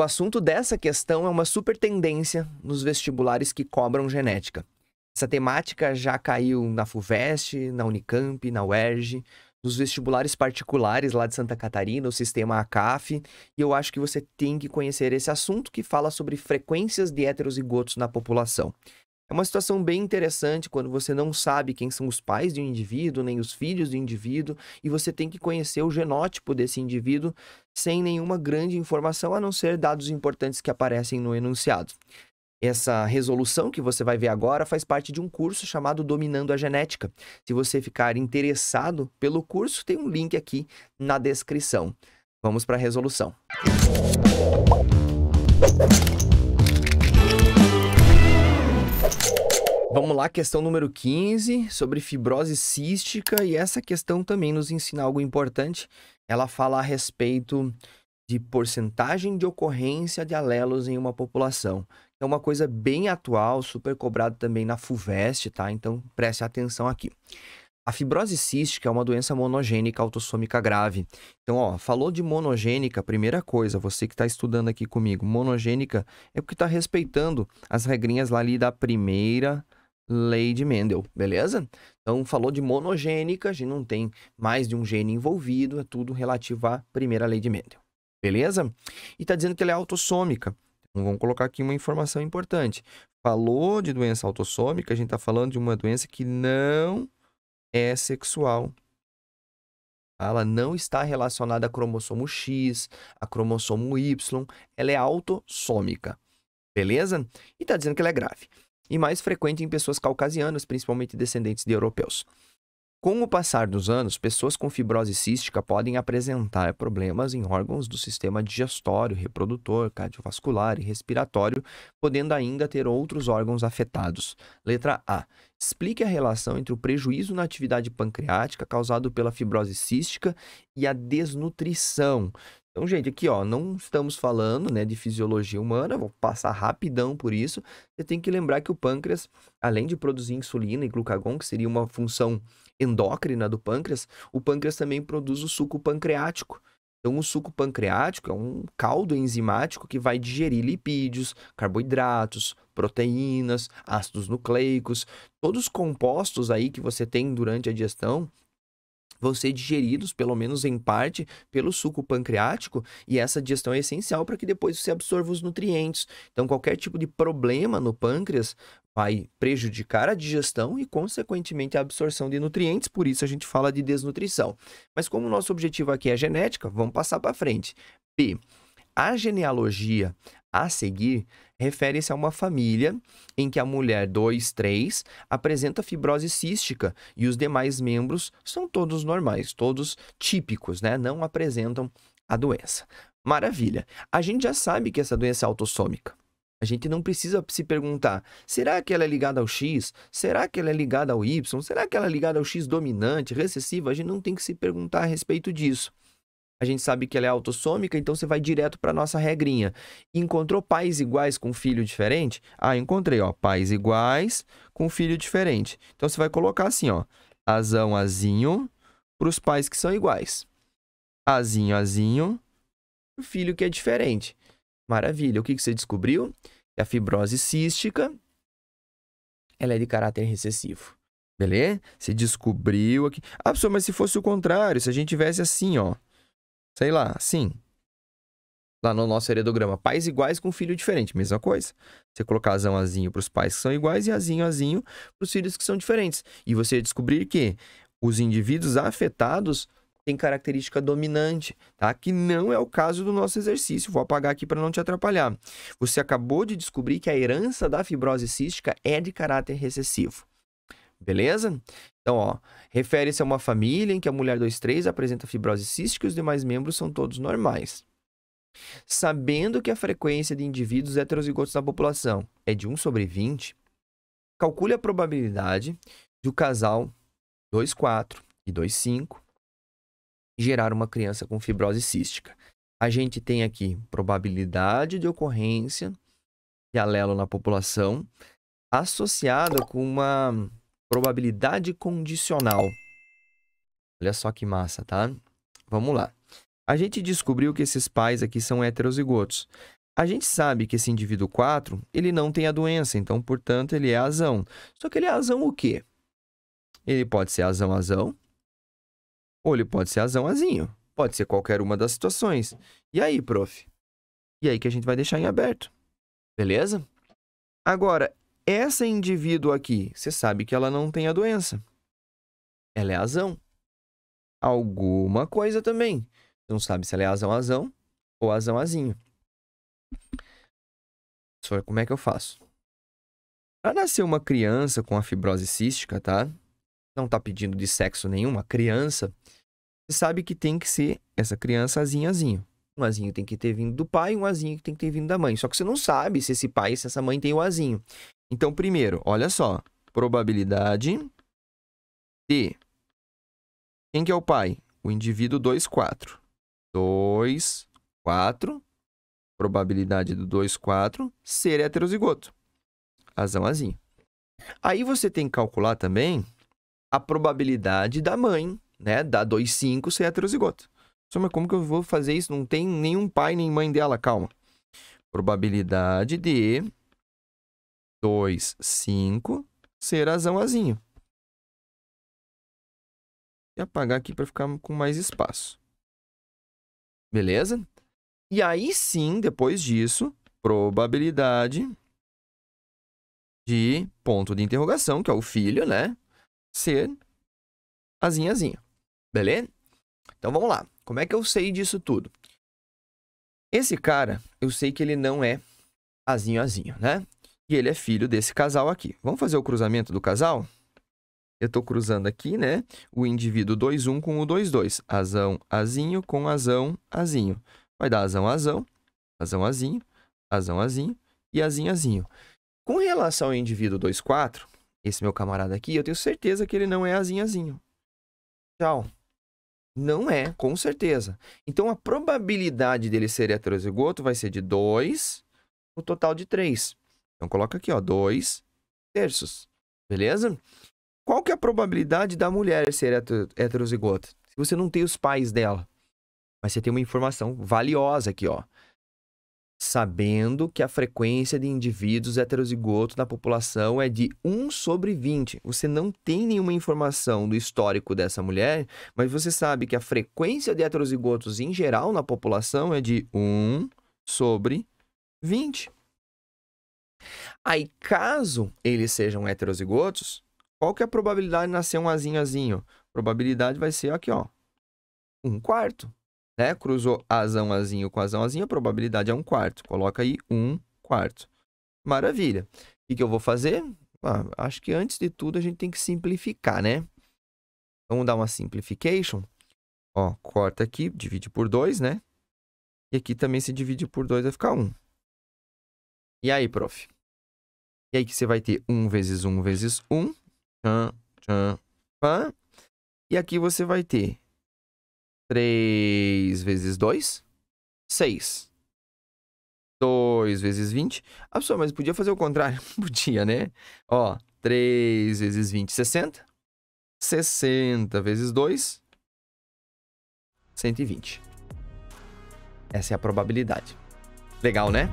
O assunto dessa questão é uma super tendência nos vestibulares que cobram genética. Essa temática já caiu na FUVEST, na Unicamp, na UERJ, nos vestibulares particulares lá de Santa Catarina, o sistema ACAF, e eu acho que você tem que conhecer esse assunto que fala sobre frequências de heterozigotos na população. É uma situação bem interessante quando você não sabe quem são os pais de um indivíduo, nem os filhos do indivíduo, e você tem que conhecer o genótipo desse indivíduo sem nenhuma grande informação, a não ser dados importantes que aparecem no enunciado. Essa resolução que você vai ver agora faz parte de um curso chamado Dominando a Genética. Se você ficar interessado pelo curso, tem um link aqui na descrição. Vamos para a resolução. Vamos lá, questão número 15, sobre fibrose cística, e essa questão também nos ensina algo importante. Ela fala a respeito de porcentagem de ocorrência de alelos em uma população. É uma coisa bem atual, super cobrada também na FUVEST, tá? Então preste atenção aqui. A fibrose cística é uma doença monogênica autossômica grave. Então, ó, falou de monogênica, primeira coisa, você que está estudando aqui comigo, monogênica é porque está respeitando as regrinhas lá ali da primeira lei de Mendel, beleza? Então, falou de monogênica, a gente não tem mais de um gene envolvido, é tudo relativo à primeira lei de Mendel, beleza? E está dizendo que ela é autossômica. Então, vamos colocar aqui uma informação importante. Falou de doença autossômica, a gente está falando de uma doença que não é sexual. Ela não está relacionada a cromossomo X, a cromossomo Y, ela é autossômica, beleza? E está dizendo que ela é grave e mais frequente em pessoas caucasianas, principalmente descendentes de europeus. Com o passar dos anos, pessoas com fibrose cística podem apresentar problemas em órgãos do sistema digestório, reprodutor, cardiovascular e respiratório, podendo ainda ter outros órgãos afetados. Letra A. Explique a relação entre o prejuízo na atividade pancreática causado pela fibrose cística e a desnutrição, então, gente, aqui ó, não estamos falando né, de fisiologia humana, vou passar rapidão por isso. Você tem que lembrar que o pâncreas, além de produzir insulina e glucagon, que seria uma função endócrina do pâncreas, o pâncreas também produz o suco pancreático. Então, o suco pancreático é um caldo enzimático que vai digerir lipídios, carboidratos, proteínas, ácidos nucleicos, todos os compostos aí que você tem durante a digestão, vão ser digeridos, pelo menos em parte, pelo suco pancreático, e essa digestão é essencial para que depois você absorva os nutrientes. Então, qualquer tipo de problema no pâncreas vai prejudicar a digestão e, consequentemente, a absorção de nutrientes, por isso a gente fala de desnutrição. Mas como o nosso objetivo aqui é genética, vamos passar para frente. P. A genealogia a seguir refere-se a uma família em que a mulher 2, 3 apresenta fibrose cística e os demais membros são todos normais, todos típicos, né? Não apresentam a doença. Maravilha. A gente já sabe que essa doença é autossômica. A gente não precisa se perguntar: será que ela é ligada ao X? Será que ela é ligada ao Y? Será que ela é ligada ao X dominante, recessivo? A gente não tem que se perguntar a respeito disso a gente sabe que ela é autossômica, então você vai direto para nossa regrinha. Encontrou pais iguais com filho diferente? Ah, encontrei, ó, pais iguais com filho diferente. Então você vai colocar assim, ó, azão, azinho, para os pais que são iguais. Azinho, azinho, o filho que é diferente. Maravilha. O que, que você descobriu? Que a fibrose cística ela é de caráter recessivo. Beleza? Você descobriu aqui. Ah, professor, mas se fosse o contrário, se a gente tivesse assim, ó Sei lá, sim. Lá no nosso heredograma, pais iguais com filho diferente, mesma coisa. Você colocar azão azinho para os pais que são iguais e azinho azinho para os filhos que são diferentes. E você descobrir que os indivíduos afetados têm característica dominante, tá? Que não é o caso do nosso exercício. Vou apagar aqui para não te atrapalhar. Você acabou de descobrir que a herança da fibrose cística é de caráter recessivo. Beleza? Então, ó, refere-se a uma família em que a mulher 23 apresenta fibrose cística e os demais membros são todos normais. Sabendo que a frequência de indivíduos heterozigotos na população é de 1 sobre 20, calcule a probabilidade de o casal 24 e 25 gerar uma criança com fibrose cística. A gente tem aqui probabilidade de ocorrência de alelo na população associada com uma Probabilidade condicional. Olha só que massa, tá? Vamos lá. A gente descobriu que esses pais aqui são heterozigotos. A gente sabe que esse indivíduo 4, ele não tem a doença, então, portanto, ele é azão. Só que ele é azão o quê? Ele pode ser azão-azão, ou ele pode ser azão-azinho. Pode ser qualquer uma das situações. E aí, prof? E aí que a gente vai deixar em aberto. Beleza? Agora, essa indivíduo aqui, você sabe que ela não tem a doença. Ela é azão. Alguma coisa também. Você não sabe se ela é azão-azão ou azão-azinho. Só como é que eu faço? Para nascer uma criança com a fibrose cística, tá? Não tá pedindo de sexo nenhuma, criança. Você sabe que tem que ser essa criança azinha-azinho. Um azinho tem que ter vindo do pai, um azinho que tem que ter vindo da mãe. Só que você não sabe se esse pai, se essa mãe tem o azinho. Então, primeiro, olha só. Probabilidade de... Quem que é o pai? O indivíduo 2, 4. 2, 4. Probabilidade do 2, 4 ser heterozigoto. Azão, azinho. Aí você tem que calcular também a probabilidade da mãe, né? Da 2, 5 ser heterozigoto. Só, mas como que eu vou fazer isso? Não tem nenhum pai nem mãe dela, calma. Probabilidade de 2, 5, serazão azinho. E apagar aqui para ficar com mais espaço. Beleza? E aí sim, depois disso, probabilidade de ponto de interrogação, que é o filho, né? Ser azinho, azinho. Beleza? Então vamos lá. Como é que eu sei disso tudo? Esse cara, eu sei que ele não é azinho, azinho, né? E ele é filho desse casal aqui. Vamos fazer o cruzamento do casal? Eu estou cruzando aqui, né? O indivíduo 2,1 um com o 2,2. Azão, azinho com azão, azinho. Vai dar azão, azão, azão, azinho, azão, azinho e azinho, azinho. Com relação ao indivíduo 2,4, esse meu camarada aqui, eu tenho certeza que ele não é azinho, azinho. Tchau. Não é, com certeza. Então, a probabilidade dele ser heterozigoto vai ser de 2 o total de 3. Então coloca aqui, ó, 2 terços. Beleza? Qual que é a probabilidade da mulher ser heterozigota? Se você não tem os pais dela. Mas você tem uma informação valiosa aqui, ó. Sabendo que a frequência de indivíduos heterozigotos na população é de 1 sobre 20. Você não tem nenhuma informação do histórico dessa mulher, mas você sabe que a frequência de heterozigotos em geral na população é de 1 sobre 20. Aí, caso eles sejam heterozigotos, qual que é a probabilidade de nascer um azinho azinho? Probabilidade vai ser aqui, ó. Um quarto. Né? Cruzou azão azinho com azão azinho, a probabilidade é um quarto. Coloca aí um quarto. Maravilha. O que, que eu vou fazer? Ah, acho que antes de tudo a gente tem que simplificar, né? Vamos dar uma simplification. Ó, corta aqui, divide por 2, né? E aqui também se divide por 2 vai ficar 1. Um. E aí, prof? E aí que você vai ter 1 vezes 1 vezes 1. Tchan, tchan, pan. E aqui você vai ter 3 vezes 2, 6. 2 vezes 20. Ah, pessoal, mas podia fazer o contrário. podia, né? Ó, 3 vezes 20, 60. 60 vezes 2, 120. Essa é a probabilidade. Legal, né?